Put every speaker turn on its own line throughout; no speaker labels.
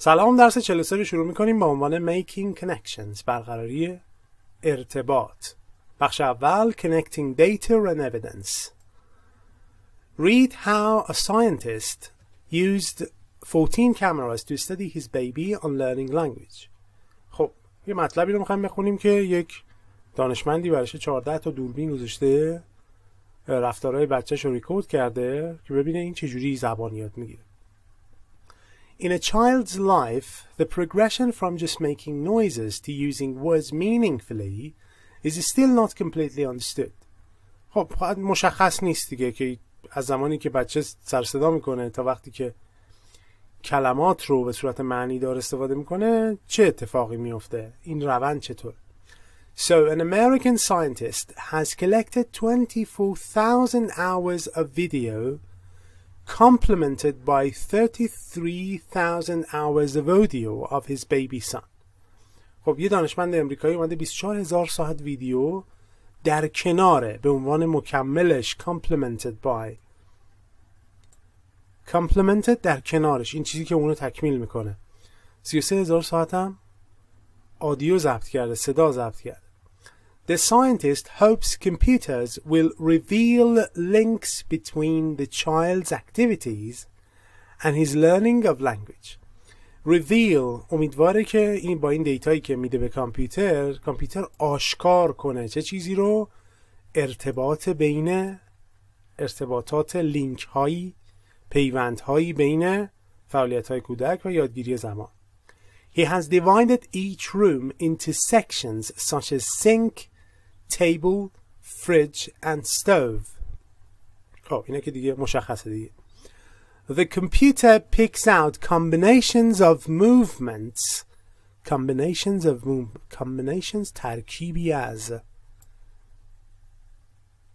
سلام درس 43 رو شروع میکنیم با عنوان Making Connections برقراری ارتباط بخش اول Connecting Data and Evidence Read how a scientist used 14 cameras to study his baby on learning language خب یه مطلبی رو میخوایم بخونیم که یک دانشمندی برایش 14 تا دوربین گذاشته رفتارهای بچهش رو ریکورد کرده که ببینه این چجوری زبان یاد میگیره In a child's life, the progression from just making noises to using words meaningfully is still not completely understood. خب مشخص نیست دیگه که از زمانی که بچه سرصدا میکنه تا وقتی که کلمات رو به صورت معنی دار استفاده میکنه چه اتفاقی میفته این روند چطور So an American scientist has collected 24,000 hours of video complemented by 33,000 hours of audio of his baby son خب یه دانشمند امریکایی اومده 24,000 ساعت ویدیو در کناره به عنوان مکملش complemented by complemented در کنارش این چیزی که اونو تکمیل میکنه 33,000 ساعت هم آدیو ضبط کرده صدا ضبط کرده The scientist hopes computers will reveal links between the child's activities and his learning of language. reveal امیدواره که این با این دیتایی که میده به کامپیوتر کامپیوتر آشکار کنه چه چیزی رو ارتباط بین ارتباطات لینک هایی پیوند هایی بین فعالیت های کودک و یادگیری زمان He has divided each room into sections such as sink table fridge and stove Oh, اینا که دیگه مشخصه دیگه The computer picks out combinations of movements combinations of combinations ترکیبی از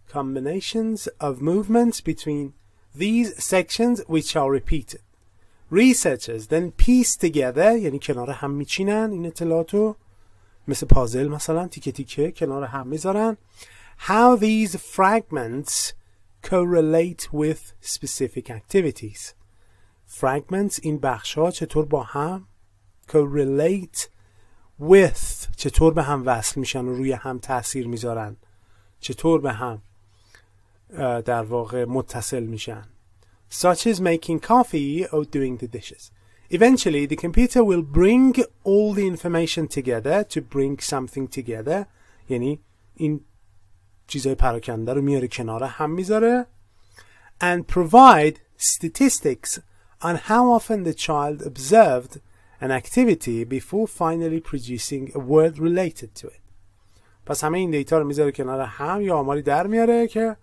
combinations of movements between these sections which are repeated researchers then piece together یعنی کنار هم میچینن این اطلاعاتو مثل پازل مثلا تیکه تیکه کنار هم میذارن How these fragments correlate with specific activities fragments این بخش ها چطور با هم correlate with چطور به هم وصل میشن و روی هم تاثیر میذارن چطور به هم در واقع متصل میشن such as making coffee or doing the dishes Eventually, the computer will bring all the information together to bring something together یعنی این چیزای پراکنده رو میاره کنار هم میذاره and provide statistics on how often the child observed an activity before finally producing a word related to it پس همه این دیتا رو میذاره کنار هم یا آماری در میاره که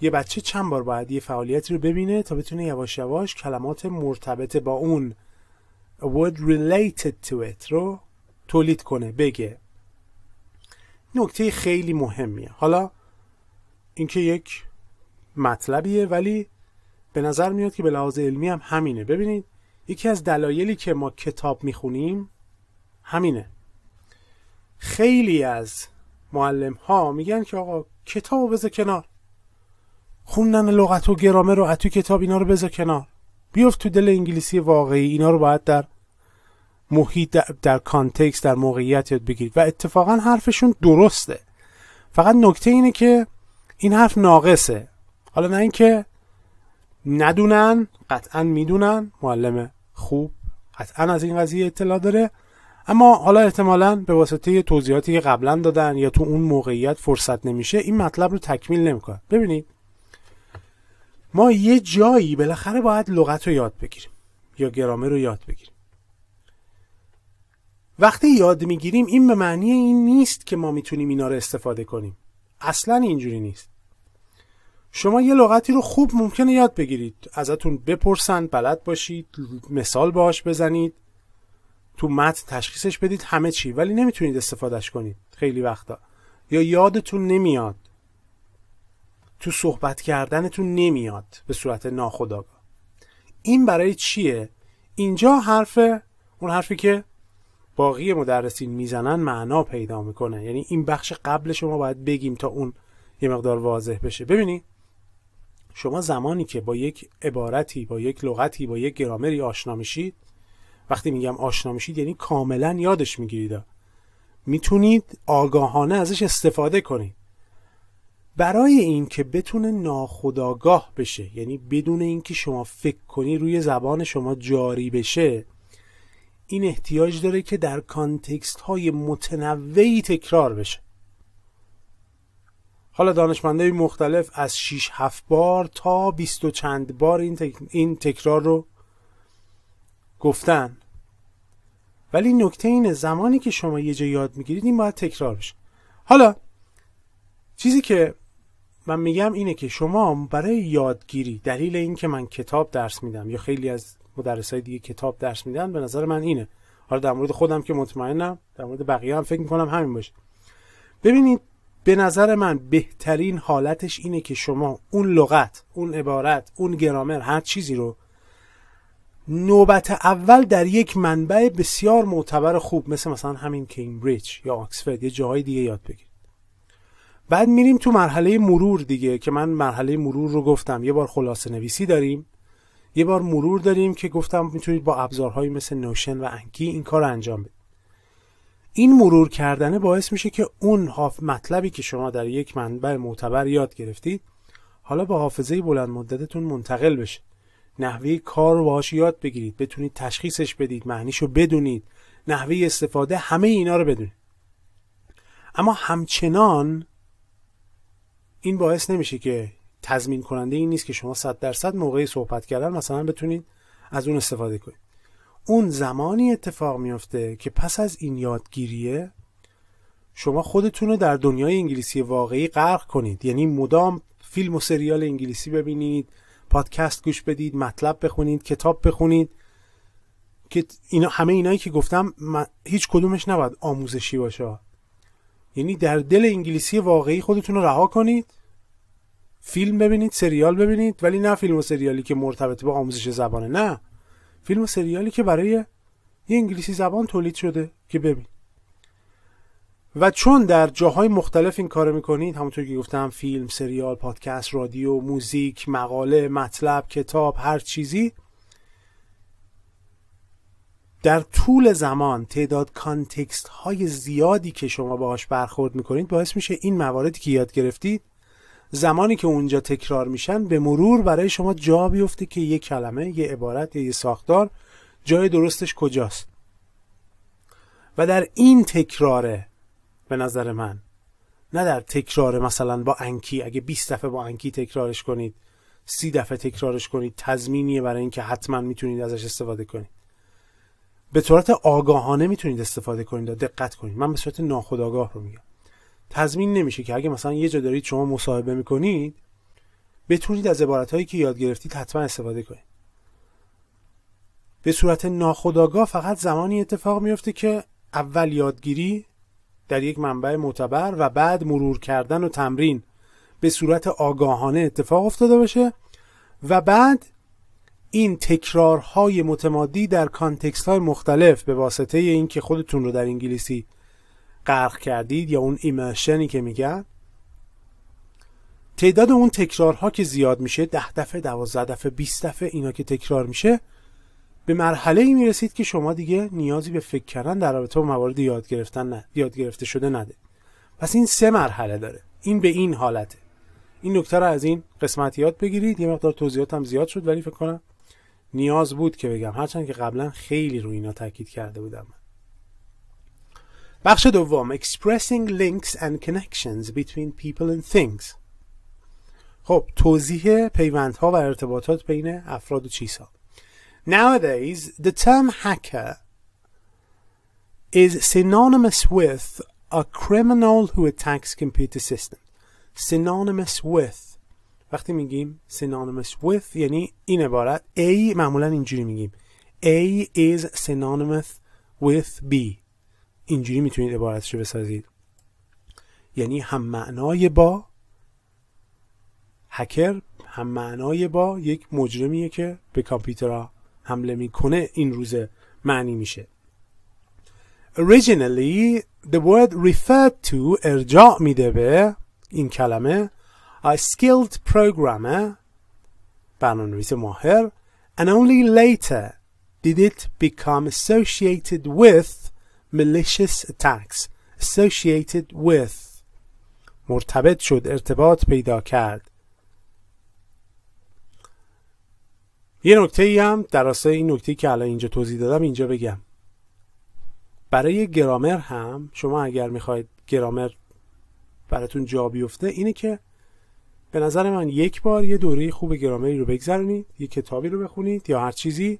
یه بچه چند بار باید یه فعالیت رو ببینه تا بتونه یواش یواش کلمات مرتبط با اون word related to it رو تولید کنه بگه نکته خیلی مهمیه حالا اینکه یک مطلبیه ولی به نظر میاد که به لحاظ علمی هم همینه ببینید یکی از دلایلی که ما کتاب میخونیم همینه خیلی از معلم ها میگن که آقا کتاب بذار کنار خوندن لغت و گرامر رو اتو کتاب اینا رو بذار کنار بیفت تو دل انگلیسی واقعی اینا رو باید در محیط در, در کانتکست در موقعیت یاد بگیرید و اتفاقا حرفشون درسته فقط نکته اینه که این حرف ناقصه حالا نه اینکه ندونن قطعا میدونن معلم خوب قطعا از این قضیه اطلاع داره اما حالا احتمالا به واسطه توضیحاتی که قبلا دادن یا تو اون موقعیت فرصت نمیشه این مطلب رو تکمیل نمیکنه ببینید ما یه جایی بالاخره باید لغت رو یاد بگیریم یا گرامر رو یاد بگیریم وقتی یاد میگیریم این به معنی این نیست که ما میتونیم اینا رو استفاده کنیم اصلا اینجوری نیست شما یه لغتی رو خوب ممکنه یاد بگیرید ازتون بپرسن بلد باشید مثال باهاش بزنید تو متن تشخیصش بدید همه چی ولی نمیتونید استفادهش کنید خیلی وقتا یا یادتون نمیاد تو صحبت کردنتون نمیاد به صورت ناخودآگاه این برای چیه اینجا حرف اون حرفی که باقی مدرسین میزنن معنا پیدا میکنه یعنی این بخش قبل شما باید بگیم تا اون یه مقدار واضح بشه ببینی شما زمانی که با یک عبارتی با یک لغتی با یک گرامری آشنا میشید وقتی میگم آشنا میشید یعنی کاملا یادش میگیرید میتونید آگاهانه ازش استفاده کنید برای اینکه بتونه ناخداگاه بشه یعنی بدون اینکه شما فکر کنی روی زبان شما جاری بشه این احتیاج داره که در کانتکست های متنوعی تکرار بشه حالا دانشمندهای مختلف از 6 7 بار تا 20 و چند بار این, این تکرار رو گفتن ولی نکته اینه زمانی که شما یه جا یاد میگیرید این باید تکرار بشه حالا چیزی که و میگم اینه که شما برای یادگیری دلیل اینکه من کتاب درس میدم یا خیلی از مدرسای دیگه کتاب درس میدن به نظر من اینه حالا در مورد خودم که مطمئنم در مورد بقیه هم فکر میکنم همین باشه ببینید به نظر من بهترین حالتش اینه که شما اون لغت اون عبارت اون گرامر هر چیزی رو نوبت اول در یک منبع بسیار معتبر خوب مثل مثلا همین کمبریج یا آکسفورد یه جاهای دیگه یاد بگیرید بعد میریم تو مرحله مرور دیگه که من مرحله مرور رو گفتم یه بار خلاصه نویسی داریم یه بار مرور داریم که گفتم میتونید با ابزارهایی مثل نوشن و انکی این کار انجام بدید این مرور کردنه باعث میشه که اون مطلبی که شما در یک منبع معتبر یاد گرفتید حالا به حافظه بلند مدتتون منتقل بشه نحوه کار رو باهاش یاد بگیرید بتونید تشخیصش بدید معنیشو بدونید نحوه استفاده همه اینا رو بدونید اما همچنان این باعث نمیشه که تضمین کننده این نیست که شما 100 درصد موقعی صحبت کردن مثلا بتونید از اون استفاده کنید اون زمانی اتفاق میفته که پس از این یادگیریه شما خودتون رو در دنیای انگلیسی واقعی غرق کنید یعنی مدام فیلم و سریال انگلیسی ببینید پادکست گوش بدید مطلب بخونید کتاب بخونید که اینا همه اینایی که گفتم هیچ کدومش نباید آموزشی باشه یعنی در دل انگلیسی واقعی خودتون رو رها کنید فیلم ببینید سریال ببینید ولی نه فیلم و سریالی که مرتبط با آموزش زبانه نه فیلم و سریالی که برای یه انگلیسی زبان تولید شده که ببینید. و چون در جاهای مختلف این کار میکنید همونطور که گفتم فیلم، سریال، پادکست، رادیو، موزیک، مقاله، مطلب، کتاب، هر چیزی در طول زمان تعداد کانتکست های زیادی که شما باهاش برخورد میکنید باعث میشه این مواردی که یاد گرفتید زمانی که اونجا تکرار میشن به مرور برای شما جا بیفته که یه کلمه یه عبارت یا یه ساختار جای درستش کجاست و در این تکراره به نظر من نه در تکرار مثلا با انکی اگه 20 دفعه با انکی تکرارش کنید سی دفعه تکرارش کنید تضمینیه برای اینکه حتما میتونید ازش استفاده کنید به صورت آگاهانه میتونید استفاده کنید و دقت کنید من به صورت ناخودآگاه رو میگم تضمین نمیشه که اگه مثلا یه جا دارید شما مصاحبه میکنید بتونید از عبارتهایی که یاد گرفتید حتما استفاده کنید به صورت ناخودآگاه فقط زمانی اتفاق میفته که اول یادگیری در یک منبع معتبر و بعد مرور کردن و تمرین به صورت آگاهانه اتفاق افتاده باشه و بعد این تکرارهای متمادی در کانتکست های مختلف به واسطه اینکه خودتون رو در انگلیسی غرق کردید یا اون ایمرشنی که میگن تعداد اون تکرارها که زیاد میشه ده دفعه دوازده دفعه بیست دفعه اینا که تکرار میشه به مرحله ای میرسید که شما دیگه نیازی به فکر کردن در رابطه با موارد یاد گرفتن یاد گرفته شده نده پس این سه مرحله داره این به این حالته این نکته رو از این قسمت یاد بگیرید یه مقدار توضیحاتم زیاد شد ولی فکر کنم نیاز بود که بگم هرچند که قبلا خیلی روی اینا تاکید کرده بودم بخش دوم Expressing links and connections between people and things خب توضیح پیوندها و ارتباطات بین افراد و چیزها Nowadays, the term hacker is synonymous with a criminal who attacks computer systems. Synonymous with وقتی میگیم synonymous with یعنی این عبارت A معمولا اینجوری میگیم A is synonymous with B اینجوری میتونید عبارتش بسازید یعنی هم معنای با هکر هم معنای با یک مجرمیه که به کامپیوترها حمله میکنه این روزه معنی میشه originally the word referred to ارجاع میده به این کلمه a skilled programmer نویس ماهر and only later did it become associated with malicious attacks associated with مرتبط شد ارتباط پیدا کرد یه نکته ای هم در راستای این نکته که الان اینجا توضیح دادم اینجا بگم برای گرامر هم شما اگر میخواید گرامر براتون جا بیفته اینه که به نظر من یک بار یه دوره خوب گرامری رو بگذرونید یه کتابی رو بخونید یا هر چیزی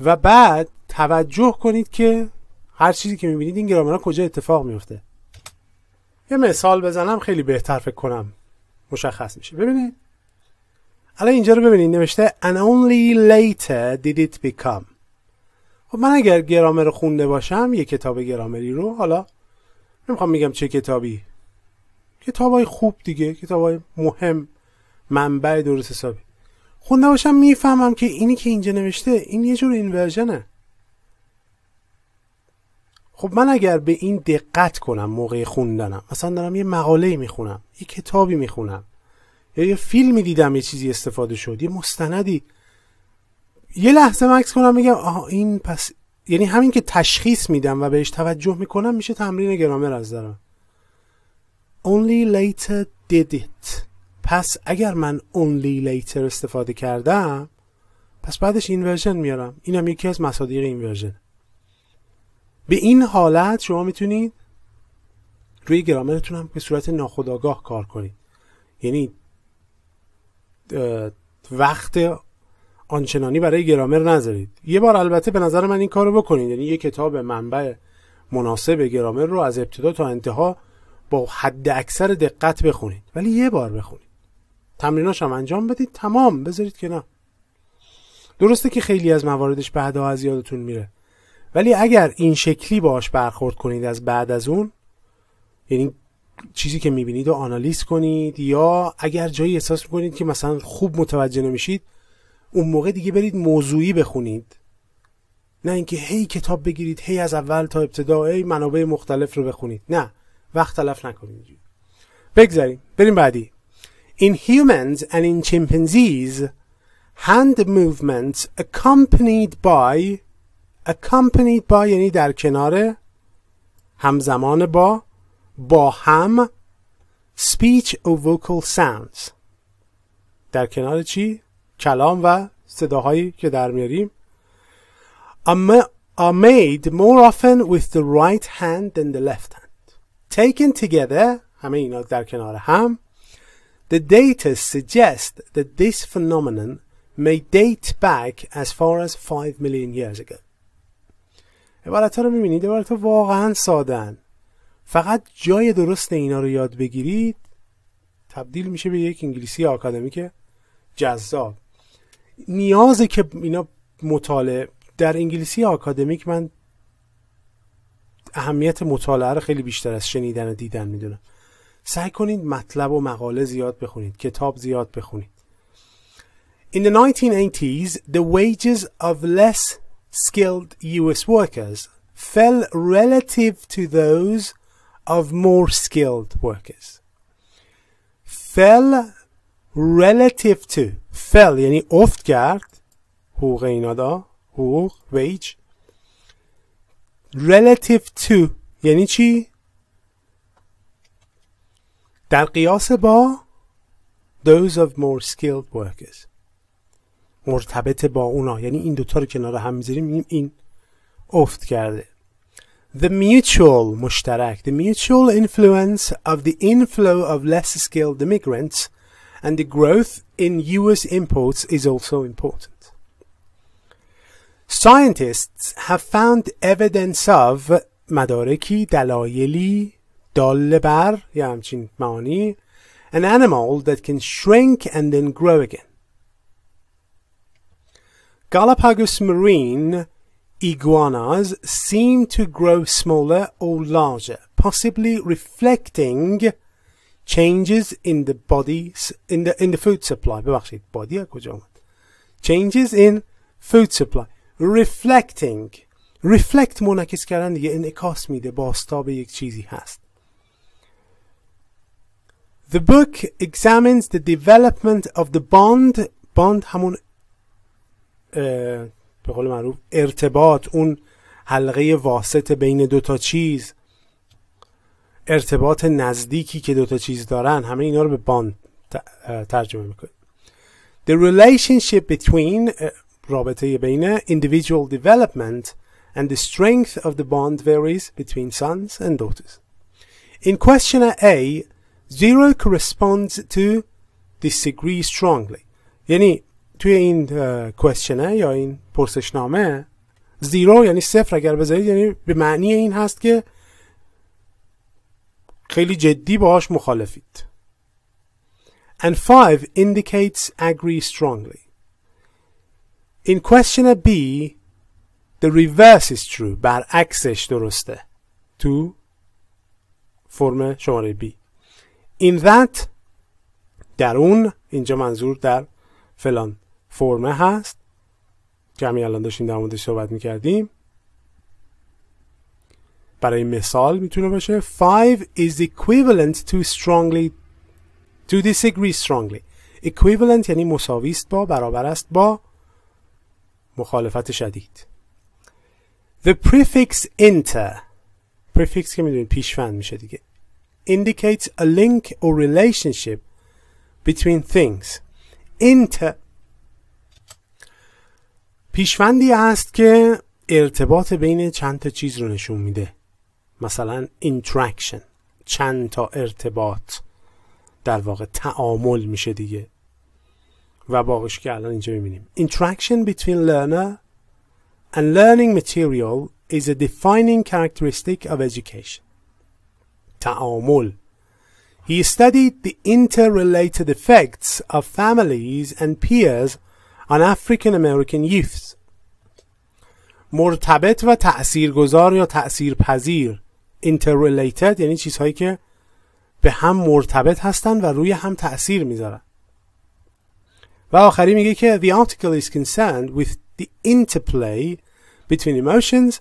و بعد توجه کنید که هر چیزی که میبینید این گرامرها کجا اتفاق میفته یه مثال بزنم خیلی بهتر فکر کنم مشخص میشه ببینید الان اینجا رو ببینید نوشته and only later did it become خب من اگر گرامر خونده باشم یه کتاب گرامری رو حالا نمیخوام میگم چه کتابی کتاب های خوب دیگه کتاب های مهم منبع درست حسابی خونده خب باشم میفهمم که اینی که اینجا نوشته این یه جور اینورژنه خب من اگر به این دقت کنم موقع خوندنم مثلا دارم یه مقاله میخونم یه کتابی میخونم یا یه فیلمی دیدم یه چیزی استفاده شد یه مستندی یه لحظه مکس کنم میگم آها این پس یعنی همین که تشخیص میدم و بهش توجه میکنم میشه تمرین گرامر از دارم only later did it پس اگر من only later استفاده کردم پس بعدش ورژن میارم هم یکی از مصادیق ورژن به این حالت شما میتونید روی گرامرتون هم به صورت ناخودآگاه کار کنید یعنی وقت آنچنانی برای گرامر نذارید یه بار البته به نظر من این کارو بکنید یعنی یه کتاب منبع مناسب گرامر رو از ابتدا تا انتها با حد اکثر دقت بخونید ولی یه بار بخونید تمریناش هم انجام بدید تمام بذارید که نه درسته که خیلی از مواردش بعدا از یادتون میره ولی اگر این شکلی باش برخورد کنید از بعد از اون یعنی چیزی که میبینید و آنالیز کنید یا اگر جایی احساس میکنید که مثلا خوب متوجه نمیشید اون موقع دیگه برید موضوعی بخونید نه اینکه هی کتاب بگیرید هی از اول تا ابتدا منابع مختلف رو بخونید نه وقت تلف نکنیم بگذاریم بریم بعدی In humans and in chimpanzees, hand movements accompanied by accompanied by یعنی در کنار همزمان با با هم speech or vocal sounds در کنار چی؟ کلام و صداهایی که در میاریم are made more often with the right hand than the left hand Taken together همه اینا در کنار هم The data suggest that this phenomenon may date back as far as 5 million years ago. عبارت ها رو میبینید عبارت ها واقعا سادن فقط جای درست اینا رو یاد بگیرید تبدیل میشه به یک انگلیسی آکادمیک جذاب نیازه که اینا مطالعه در انگلیسی آکادمیک من اهمیت مطالعه رو خیلی بیشتر از شنیدن و دیدن میدونم سعی کنید مطلب و مقاله زیاد بخونید کتاب زیاد بخونید In the 1980s, the wages of less skilled US workers fell relative to those of more skilled workers. fell relative to fell یعنی افت کرد حقوق اینادا حقوق wage relative to یعنی چی؟ در قیاس با those of more skilled workers مرتبط با اونا یعنی این دوتا رو کنار هم میذاریم میگیم این افت کرده The mutual مشترک The mutual influence of the inflow of less skilled immigrants and the growth in US imports is also important Scientists have found evidence of مدارکی دلایلی دال بر یا همچین معانی an animal that can shrink and then grow again. Galapagos marine iguanas seem to grow smaller or larger, possibly reflecting changes in the body in the in the food supply. ببخشید body کجا Changes in food supply. reflecting reflect منعکس کردن دیگه انعکاس میده باستاب یک چیزی هست The book examines the development of the bond bond همون به قول معروف ارتباط اون حلقه واسط بین دوتا چیز ارتباط نزدیکی که دوتا چیز دارن همه اینا رو به باند ترجمه میکنه The relationship between رابطه بین individual development and the strength of the bond varies between sons and daughters. In questioner A, zero corresponds to disagree strongly. یعنی توی این کوشنه یا این پرسشنامه زیرو یعنی صفر اگر بذارید یعنی به معنی این هست که خیلی جدی باهاش مخالفید and five indicates agree strongly In question B, the reverse is true. برعکسش درسته. تو فرم شماره B. In that در اون اینجا منظور در فلان فرمه هست کمی الان داشتیم در موردش صحبت میکردیم برای مثال میتونه باشه five is equivalent to strongly to disagree strongly equivalent یعنی مساوی است با برابر است با مخالفت شدید The prefix inter prefix که میدونید پیشفند میشه دیگه indicates a link or relationship between things inter پیشفندی هست که ارتباط بین چند تا چیز رو نشون میده مثلا interaction چند تا ارتباط در واقع تعامل میشه دیگه و باقیش که الان اینجا میبینیم interaction between learner and learning material is a defining characteristic of education تعامل He studied the interrelated effects of families and peers on African American youths. مرتبط و تأثیرگذار یا تأثیرپذیر interrelated یعنی چیزهایی که به هم مرتبط هستند و روی هم تأثیر میذارن و آخری میگه که The article is concerned with the interplay between emotions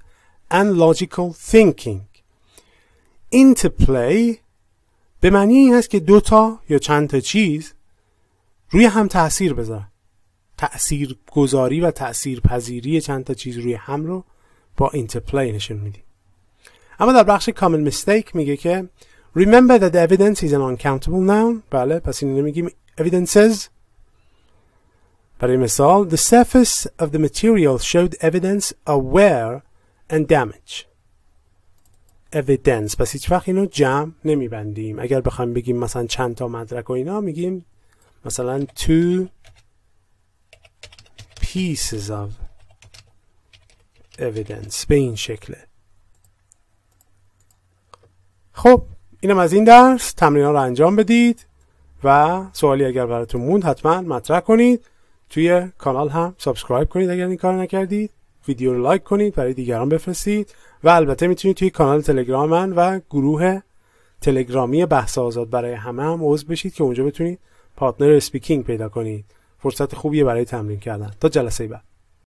and logical thinking interplay به معنی این هست که دوتا یا چند تا چیز روی هم تاثیر بذار، تأثیر گذاری و تأثیر پذیری چند تا چیز روی هم رو با interplay نشون میدیم اما در بخش common mistake میگه که remember that evidence is an uncountable noun بله پس اینو میگیم evidences برای مثال The surface of the material showed evidence of wear and damage evidence پس هیچ وقت اینو جمع نمیبندیم اگر بخوایم بگیم مثلا چند تا مدرک و اینا میگیم مثلا two pieces of evidence به این شکله خب اینم از این درس تمرین ها رو انجام بدید و سوالی اگر براتون موند حتما مطرح کنید توی کانال هم سابسکرایب کنید اگر این کار نکردید ویدیو رو لایک کنید برای دیگران بفرستید و البته میتونید توی کانال تلگرام من و گروه تلگرامی بحث آزاد برای همه هم عضو بشید که اونجا بتونید پارتنر اسپیکینگ پیدا کنید فرصت خوبیه برای تمرین کردن تا جلسه بعد